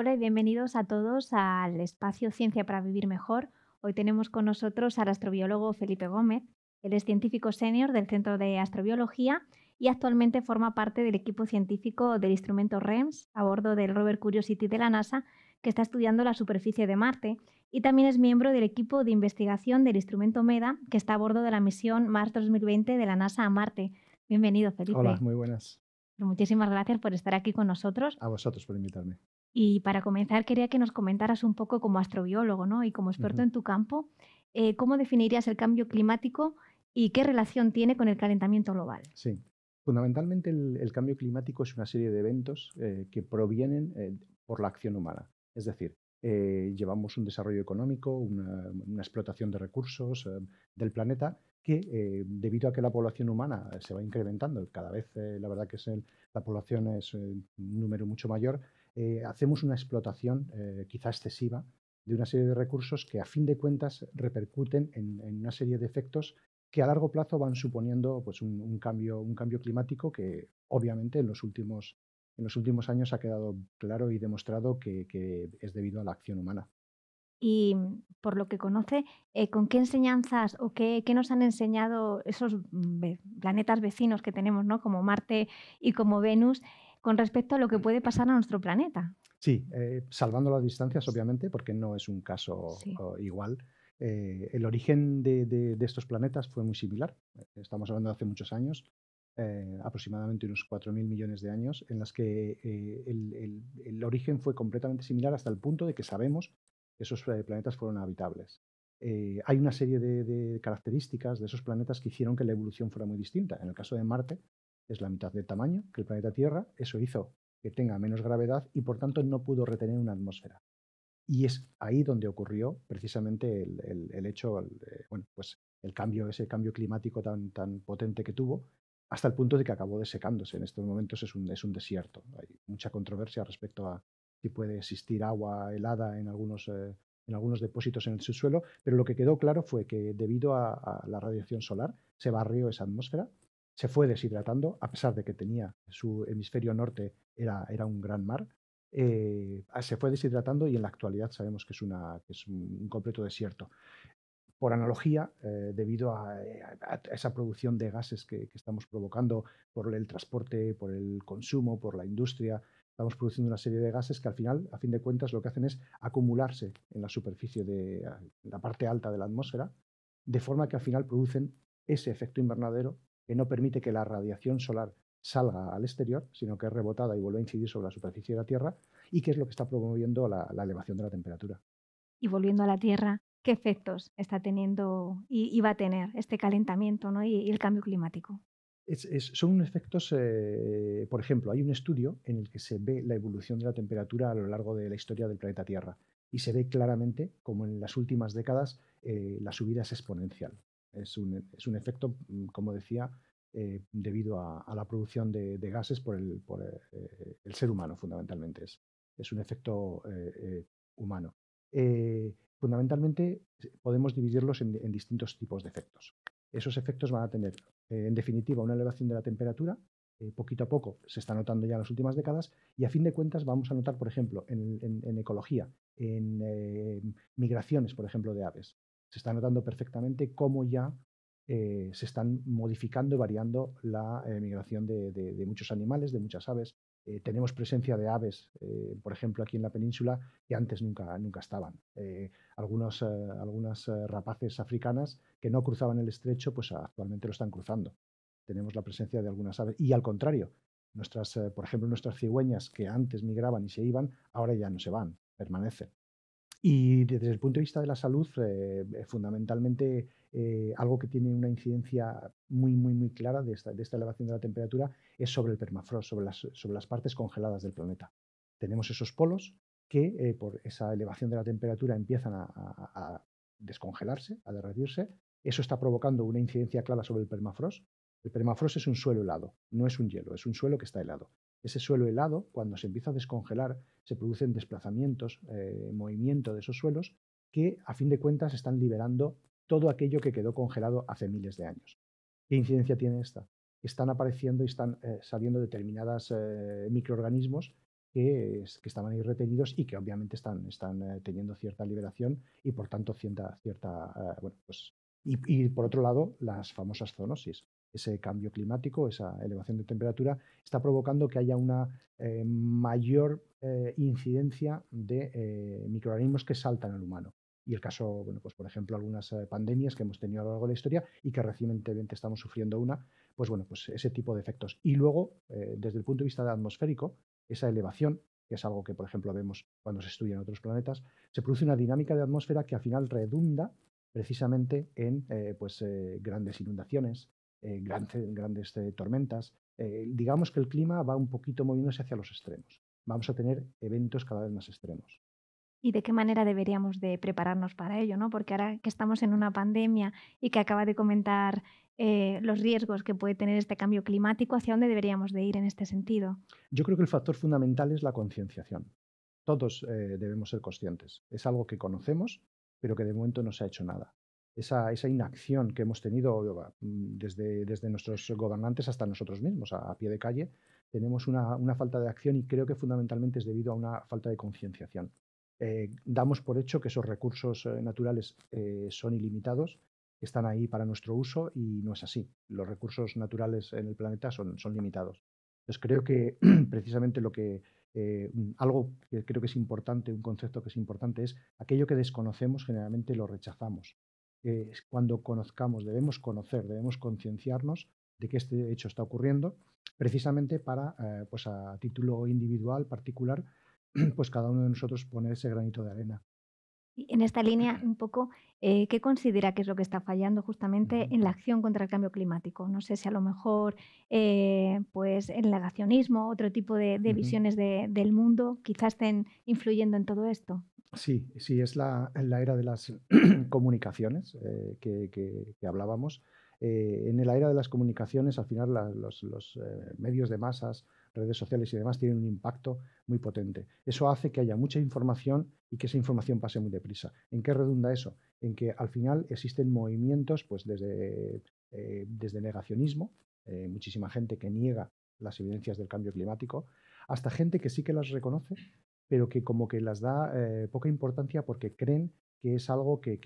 Hola y bienvenidos a todos al espacio Ciencia para Vivir Mejor. Hoy tenemos con nosotros al astrobiólogo Felipe Gómez. Él es científico senior del Centro de Astrobiología y actualmente forma parte del equipo científico del instrumento REMS a bordo del rover Curiosity de la NASA, que está estudiando la superficie de Marte, y también es miembro del equipo de investigación del instrumento MEDA, que está a bordo de la misión Mars 2020 de la NASA a Marte. Bienvenido, Felipe. Hola, muy buenas. Muchísimas gracias por estar aquí con nosotros. A vosotros por invitarme. Y para comenzar, quería que nos comentaras un poco como astrobiólogo y como experto en tu campo, eh, ¿cómo definirías el cambio climático y qué relación tiene con el calentamiento global? Sí, fundamentalmente el, cambio climático es una serie de eventos eh, que provienen eh, por la acción humana. Es decir, llevamos un desarrollo económico, una, explotación de recursos del planeta que debido a que la población humana se va incrementando, cada vez la verdad que es la población es un número mucho mayor, eh, hacemos una explotación eh, quizá excesiva de una serie de recursos que a fin de cuentas repercuten en, una serie de efectos que a largo plazo van suponiendo pues, un, cambio, un cambio climático que obviamente en los últimos, en los últimos años ha quedado claro y demostrado que, es debido a la acción humana. Y por lo que conoce, eh, ¿con qué enseñanzas o qué, nos han enseñado esos planetas vecinos que tenemos, ¿no? como Marte y como Venus? con respecto a lo que mm. puede pasar a nuestro planeta. Sí, eh, salvando las distancias, obviamente, porque no es un caso oh, igual. Eh, el origen de, estos planetas fue muy similar. Estamos hablando de hace muchos años, eh, aproximadamente unos 4.000 millones de años, en las que el, origen fue completamente similar hasta el punto de que sabemos que esos planetas fueron habitables. hay una serie de, características de esos planetas que hicieron que la evolución fuera muy distinta. En el caso de Marte, es la mitad del tamaño que el planeta Tierra. Eso hizo que tenga menos gravedad y por tanto no pudo retener una atmósfera. Y es ahí donde ocurrió precisamente el, hecho, eh, bueno, pues el cambio, ese cambio climático tan, tan potente que tuvo, hasta el punto de que acabó desecándose. En estos momentos es un, es un desierto. Hay mucha controversia respecto a si puede existir agua helada en algunos, eh, en algunos depósitos en el subsuelo, pero lo que quedó claro fue que debido a la radiación solar se barrió esa atmósfera se fue deshidratando, a pesar de que tenía su hemisferio norte, era, era un gran mar. Eh, se fue deshidratando y en la actualidad sabemos que es, una, que es un completo desierto. Por analogía, eh, debido a, esa producción de gases que, que estamos provocando por el transporte, por el consumo, por la industria, estamos produciendo una serie de gases que al final, a fin de cuentas, lo que hacen es acumularse en la superficie de la parte alta de la atmósfera, de forma que al final producen ese efecto invernadero que no permite que la radiación solar salga al exterior, sino que es rebotada y vuelve a incidir sobre la superficie de la Tierra, y que es lo que está promoviendo la, elevación de la temperatura. Y volviendo a la Tierra, ¿qué efectos está teniendo y, va a tener este calentamiento ¿no? y, el cambio climático? son efectos, eh, por ejemplo, hay un estudio en el que se ve la evolución de la temperatura a lo largo de la historia del planeta Tierra y se ve claramente como en las últimas décadas eh, la subida es exponencial. Es un, efecto, mm, como decía, eh, debido a, la producción de, gases por, eh, el, ser humano, fundamentalmente. Es, un efecto eh, humano. fundamentalmente podemos dividirlos en, distintos tipos de efectos. Esos efectos van a tener, en definitiva, una elevación de la temperatura, poquito a poco se está notando ya en las últimas décadas, y a fin de cuentas vamos a notar, por ejemplo, en ecología, en migraciones, por ejemplo, de aves se está notando perfectamente cómo ya eh, se están modificando y variando la eh, migración de, muchos animales, de muchas aves. Eh, tenemos presencia de aves, por ejemplo, aquí en la península, que antes nunca, nunca estaban. algunas rapaces africanas que no cruzaban el estrecho, pues actualmente lo están cruzando. Tenemos la presencia de algunas aves. Y al contrario, nuestras, por ejemplo, nuestras cigüeñas que antes migraban y se iban, ahora ya no se van, permanecen. Y desde el punto de vista de la salud, eh, eh, fundamentalmente eh, algo que tiene una incidencia muy, muy, muy clara de esta, de esta elevación de la temperatura es sobre el permafrost, sobre las, sobre las partes congeladas del planeta. Tenemos esos polos que por esa elevación de la temperatura empiezan a descongelarse, a derretirse. Eso está provocando una incidencia clara sobre el permafrost. El permafrost es un suelo helado, no es un hielo, es un suelo que está helado ese suelo helado, cuando se empieza a descongelar, se producen desplazamientos, eh, movimiento de esos suelos, que a fin de cuentas están liberando todo aquello que quedó congelado hace miles de años. ¿Qué incidencia tiene esta? Están apareciendo y están eh, saliendo determinados eh, microorganismos que, estaban ahí retenidos y que obviamente están, están teniendo cierta liberación y por tanto cierta, cierta bueno, pues, y, y, por otro lado, las famosas zoonosis, ese cambio climático, esa elevación de temperatura, está provocando que haya una eh, mayor eh, incidencia de eh, microorganismos que saltan al humano. Y el caso, bueno, pues por ejemplo, algunas pandemias que hemos tenido a lo largo de la historia y que recientemente estamos sufriendo una, pues bueno, pues ese tipo de efectos. Y luego, desde el punto de vista atmosférico, esa elevación, que es algo que, por ejemplo, vemos cuando se estudian otros planetas, se produce una dinámica de atmósfera que al final redunda precisamente en pues, grandes inundaciones, eh, grandes, eh, tormentas. Eh, digamos que el clima va un poquito moviéndose hacia los extremos. Vamos a tener eventos cada vez más extremos. ¿Y de qué manera deberíamos de prepararnos para ello? ¿no? Porque ahora que estamos en una pandemia y que acaba de comentar los riesgos que puede tener este cambio climático, ¿hacia dónde deberíamos de ir en este sentido? Yo creo que el factor fundamental es la concienciación. Todos debemos ser conscientes. Es algo que conocemos, pero que de momento no se ha hecho nada esa, inacción que hemos tenido mm, desde, desde nuestros gobernantes hasta nosotros mismos, a, pie de calle, tenemos una, falta de acción y creo que fundamentalmente es debido a una falta de concienciación. Eh, damos por hecho que esos recursos eh, naturales eh, son ilimitados, están ahí para nuestro uso y no es así. Los recursos naturales en el planeta son, son limitados. Entonces creo que precisamente lo que, algo que creo que es importante, un concepto que es importante, es aquello que desconocemos generalmente lo rechazamos. Eh, cuando conozcamos, debemos conocer, debemos concienciarnos de que este hecho está ocurriendo, precisamente para, eh, pues a título individual, particular, pues cada uno de nosotros poner ese granito de arena. En esta línea, un poco, eh, ¿qué considera que es lo que está fallando justamente en la acción contra el cambio climático? No sé si a lo mejor pues el negacionismo, otro tipo de, visiones del mundo, quizás estén influyendo en todo esto. Sí, sí, es la, era de las comunicaciones eh, que, hablábamos. Eh, en la era de las comunicaciones, al final los, eh, medios de masas, redes sociales y demás tienen un impacto muy potente. Eso hace que haya mucha información y que esa información pase muy deprisa. ¿En qué redunda eso? En que al final existen movimientos pues, desde, desde negacionismo, muchísima gente que niega las evidencias del cambio climático, hasta gente que sí que las reconoce, pero que como que las da eh, poca importancia porque creen que es algo que,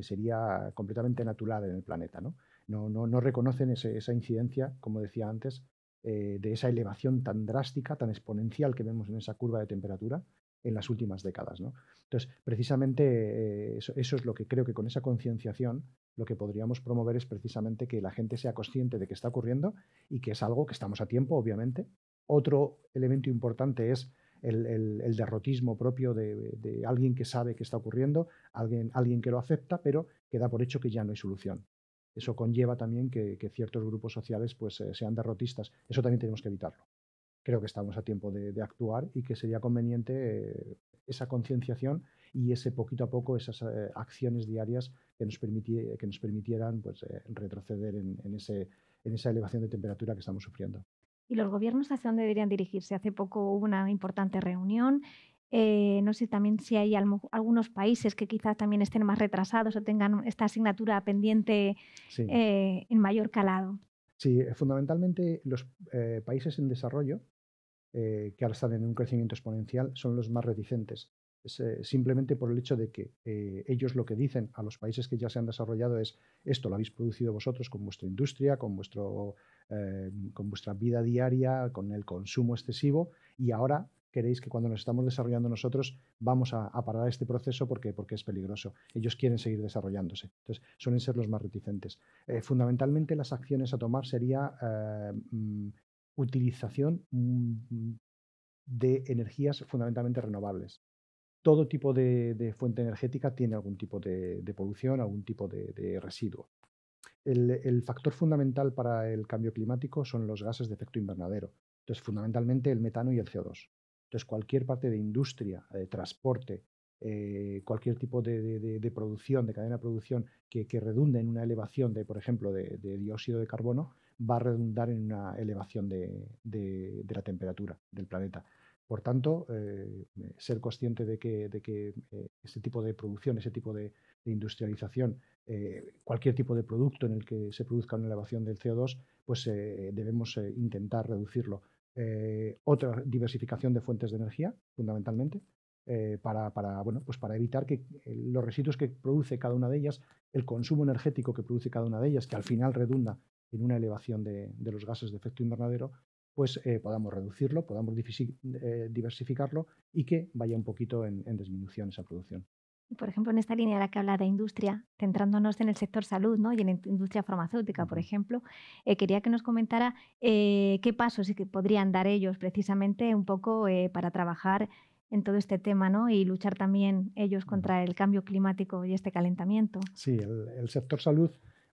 sería completamente natural en el planeta. No, no, no, reconocen esa incidencia, como decía antes, eh, de esa elevación tan drástica, tan exponencial que vemos en esa curva de temperatura en las últimas décadas. Entonces, precisamente eh, eso, eso, es lo que creo que con esa concienciación lo que podríamos promover es precisamente que la gente sea consciente de que está ocurriendo y que es algo que estamos a tiempo, obviamente. Otro elemento importante es el, derrotismo propio de, alguien que sabe que está ocurriendo, alguien, que lo acepta, pero que da por hecho que ya no hay solución. Eso conlleva también que, ciertos grupos sociales pues, eh, sean derrotistas. Eso también tenemos que evitarlo. Creo que estamos a tiempo de, actuar y que sería conveniente eh, esa concienciación y ese poquito a poco, esas eh, acciones diarias que nos, permitieran pues, retroceder en esa elevación de temperatura que estamos sufriendo y los gobiernos hacia dónde deberían dirigirse. Hace poco hubo una importante reunión. Eh, no sé también si hay algunos países que quizás también estén más retrasados o tengan esta asignatura pendiente eh, en mayor calado. Sí, eh, fundamentalmente los países en desarrollo, que ahora están en un crecimiento exponencial, son los más reticentes. Eh, simplemente por el hecho de que eh, ellos lo que dicen a los países que ya se han desarrollado es esto lo habéis producido vosotros con vuestra industria, con, vuestro, eh, con vuestra vida diaria, con el consumo excesivo y ahora queréis que cuando nos estamos desarrollando nosotros vamos a, a parar este proceso porque, porque, es peligroso. Ellos quieren seguir desarrollándose. Entonces, suelen ser los más reticentes. fundamentalmente, las acciones a tomar sería mm, utilización mm, de energías fundamentalmente renovables todo tipo de, fuente energética tiene algún tipo de, polución, algún tipo de, residuo. El, factor fundamental para el cambio climático son los gases de efecto invernadero. Entonces, fundamentalmente el metano y el CO2. Entonces, cualquier parte de industria, de eh, transporte, eh, cualquier tipo de, producción, de cadena de producción que, redunde en una elevación de, por ejemplo, de, dióxido de carbono, va a redundar en una elevación de, la temperatura del planeta. Por tanto, eh, ser consciente de que, eh, este tipo de producción, ese tipo de, industrialización, eh, cualquier tipo de producto en el que se produzca una elevación del CO2, pues debemos intentar reducirlo. otra diversificación de fuentes de energía, fundamentalmente, pues para, evitar que los residuos que produce cada una de ellas, el consumo energético que produce cada una de ellas, que al final redunda en una elevación de los gases de efecto invernadero, pues eh, podamos reducirlo, podamos eh, diversificarlo y que vaya un poquito en, disminución esa producción. Por ejemplo, en esta línea de la que habla de industria, centrándonos en el sector salud ¿no? y en la industria farmacéutica, por ejemplo, eh, quería que nos comentara qué pasos que podrían dar ellos precisamente un poco para trabajar en todo este tema ¿no? y luchar también ellos contra el cambio climático y este calentamiento. Sí, el, sector salud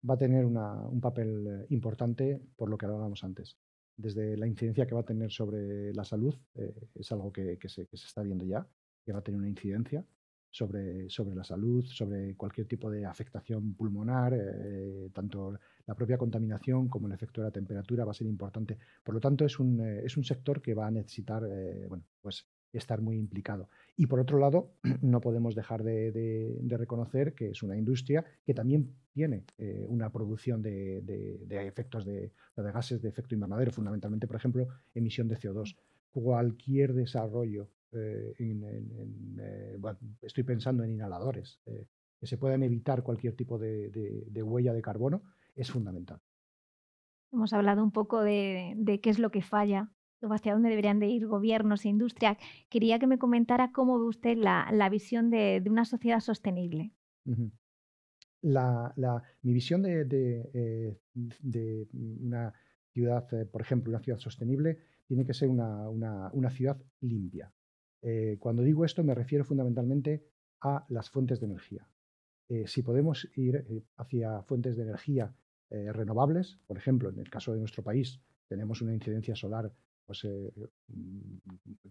va a tener un papel importante por lo que hablábamos antes desde la incidencia que va a tener sobre la salud, eh, es algo que, se, está viendo ya, que va a tener una incidencia sobre, sobre la salud, sobre cualquier tipo de afectación pulmonar, eh, tanto la propia contaminación como el efecto de la temperatura va a ser importante. Por lo tanto, es un, eh, es un sector que va a necesitar bueno, pues, estar muy implicado. Y por otro lado, no podemos dejar de, reconocer que es una industria que también tiene eh, una producción de, efectos de, gases de efecto invernadero, fundamentalmente, por ejemplo, emisión de CO2. Cualquier desarrollo, eh, eh, estoy pensando en inhaladores, que se puedan evitar cualquier tipo de huella de carbono, es fundamental. Hemos hablado un poco de, qué es lo que falla o hacia dónde deberían de ir gobiernos e industria, quería que me comentara cómo ve usted la, visión de, una sociedad sostenible. mi visión de, eh, una ciudad, eh, por ejemplo, una ciudad sostenible, tiene que ser una, ciudad limpia. Eh, cuando digo esto me refiero fundamentalmente a las fuentes de energía. si podemos ir hacia fuentes de energía renovables, por ejemplo, en el caso de nuestro país tenemos una incidencia solar pues, eh,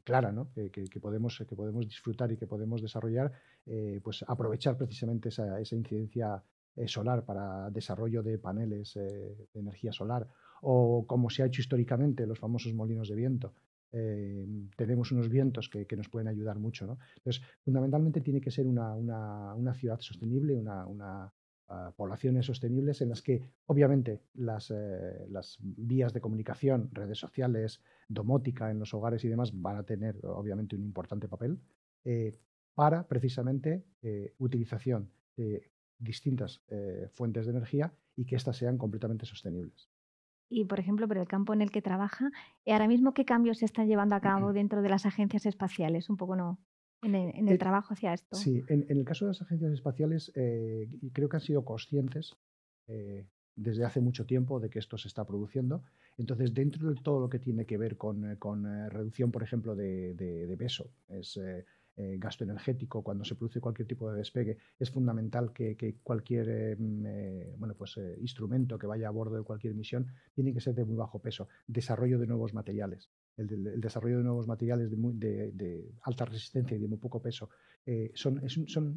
clara, ¿no? que, podemos, que podemos disfrutar y que podemos desarrollar, eh, pues aprovechar precisamente esa, incidencia eh, solar para desarrollo de paneles de energía solar o como se ha hecho históricamente los famosos molinos de viento. Em, tenemos unos vientos que, nos pueden ayudar mucho. ¿no? Entonces, fundamentalmente tiene que ser una, ciudad sostenible, una, poblaciones sostenibles en las que obviamente eh, las, vías de comunicación, redes sociales, domótica en los hogares y demás van a tener obviamente un importante papel eh, para precisamente eh, utilización de distintas fuentes de energía y que éstas sean completamente sostenibles y, por ejemplo, por el campo en el que trabaja. Ahora mismo, ¿qué cambios se están llevando a cabo dentro de las agencias espaciales? Un poco no, en el, eh, trabajo hacia esto. Sí, en, el caso de las agencias espaciales, eh, creo que han sido conscientes eh, desde hace mucho tiempo de que esto se está produciendo. Entonces, dentro de todo lo que tiene que ver con, con reducción, por ejemplo, de, de, peso, es gasto energético, cuando se produce cualquier tipo de despegue, es fundamental que, cualquier mm, bueno, pues, instrumento que vaya a bordo de cualquier misión tiene que ser de muy bajo peso. Desarrollo de nuevos materiales el, desarrollo de nuevos materiales de, alta resistencia y de muy poco peso, eh, son,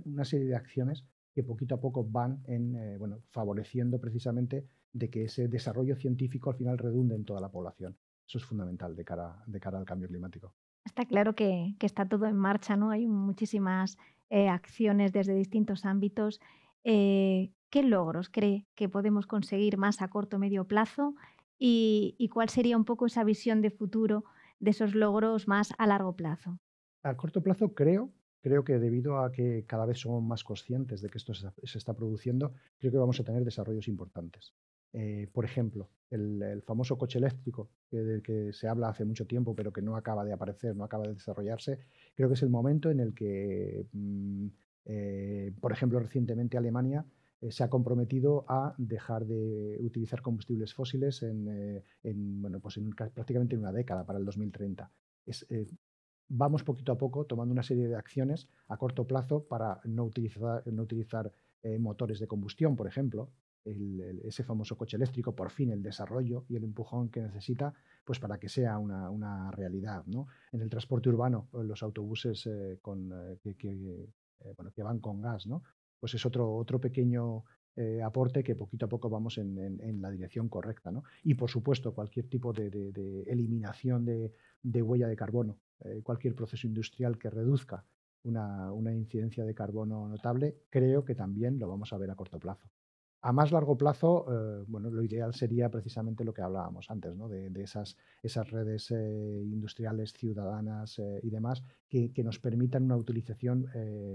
una serie de acciones que poquito a poco van en, eh, bueno, favoreciendo precisamente de que ese desarrollo científico al final redunde en toda la población. Eso es fundamental de cara, de cara al cambio climático. Está claro que, está todo en marcha, ¿no? Hay muchísimas eh, acciones desde distintos ámbitos. ¿Qué logros cree que podemos conseguir más a corto o medio plazo y, cuál sería un poco esa visión de futuro de esos logros más a largo plazo. A corto plazo creo creo que debido a que cada vez somos más conscientes de que esto se está produciendo, creo que vamos a tener desarrollos importantes. Eh, por ejemplo, el, famoso coche eléctrico del que se habla hace mucho tiempo, pero que no acaba de aparecer, no acaba de desarrollarse, creo que es el momento en el que, mm, eh, por ejemplo, recientemente Alemania eh, se ha comprometido a dejar de utilizar combustibles fósiles en, eh, bueno, pues prácticamente en una década, para el 2030. Eh, vamos poquito a poco tomando una serie de acciones a corto plazo para no utilizar, motores de combustión, por ejemplo, ese famoso coche eléctrico, por fin el desarrollo y el empujón que necesita pues para que sea una, realidad. ¿no? En el transporte urbano, los autobuses con, que, van con gas, ¿no? pues es otro, otro pequeño eh, aporte que poquito a poco vamos en, la dirección correcta. Y por supuesto, cualquier tipo de, eliminación de, huella de carbono, eh, cualquier proceso industrial que reduzca una, incidencia de carbono notable, creo que también lo vamos a ver a corto plazo. A más largo plazo, eh, bueno, lo ideal sería precisamente lo que hablábamos antes, ¿no? de, esas, esas, redes eh, industriales, ciudadanas eh, y demás, que, nos permitan una utilización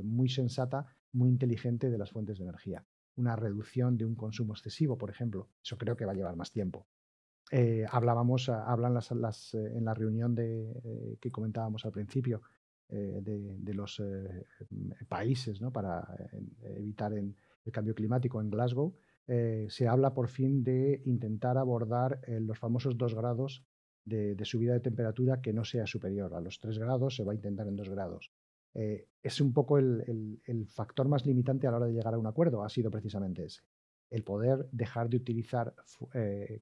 muy sensata, muy inteligente de las fuentes de energía. Una reducción de un consumo excesivo, por ejemplo, eso creo que va a llevar más tiempo. hablábamos, ah, hablan las, en la reunión de, que comentábamos al principio de, de los países ¿no? para evitar en el cambio climático en Glasgow, eh, se habla por fin de intentar abordar eh, los famosos dos grados de, subida de temperatura que no sea superior a los tres grados, se va a intentar en dos grados. Eh, es un poco el, factor más limitante a la hora de llegar a un acuerdo, ha sido precisamente ese, el poder dejar de utilizar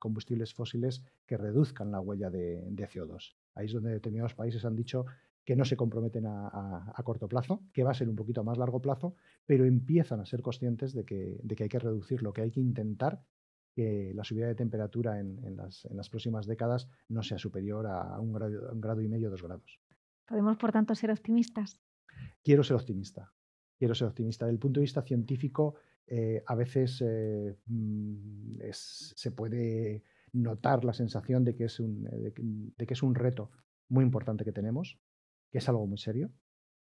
combustibles fósiles que reduzcan la huella de, de CO2. Ahí es donde determinados países han dicho que no se comprometen a, corto plazo, que va a ser un poquito más largo plazo, pero empiezan a ser conscientes de que, de que hay que reducirlo, que hay que intentar que la subida de temperatura en, las, próximas décadas no sea superior a un grado, un grado y medio, dos grados. ¿Podemos, por tanto, ser optimistas? Quiero ser optimista. Quiero ser optimista. Desde el punto de vista científico, eh, a veces eh, mm, se puede notar la sensación de que, es de que es un reto muy importante que tenemos, es algo muy serio,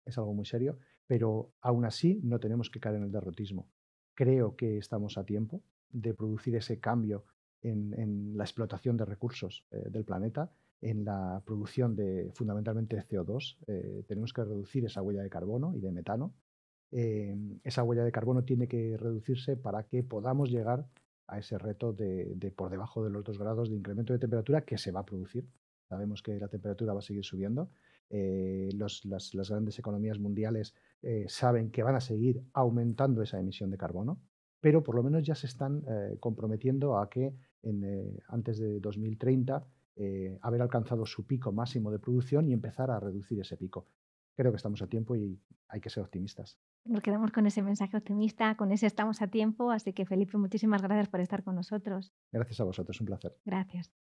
es algo muy serio, pero aún así no tenemos que caer en el derrotismo. Creo que estamos a tiempo de producir ese cambio en, la explotación de recursos eh, del planeta, en la producción de fundamentalmente CO2. Eh, tenemos que reducir esa huella de carbono y de metano. Eh, esa huella de carbono tiene que reducirse para que podamos llegar a ese reto de, de por debajo de los dos grados de incremento de temperatura que se va a producir. Sabemos que la temperatura va a seguir subiendo eh, las, grandes economías mundiales eh, saben que van a seguir aumentando esa emisión de carbono, pero por lo menos ya se están eh, comprometiendo a que antes de 2030 haber alcanzado su pico máximo de producción y empezar a reducir ese pico. Creo que estamos a tiempo y hay que ser optimistas. Nos quedamos con ese mensaje optimista, con ese estamos a tiempo, así que Felipe, muchísimas gracias por estar con nosotros. Gracias a vosotros, un placer. Gracias.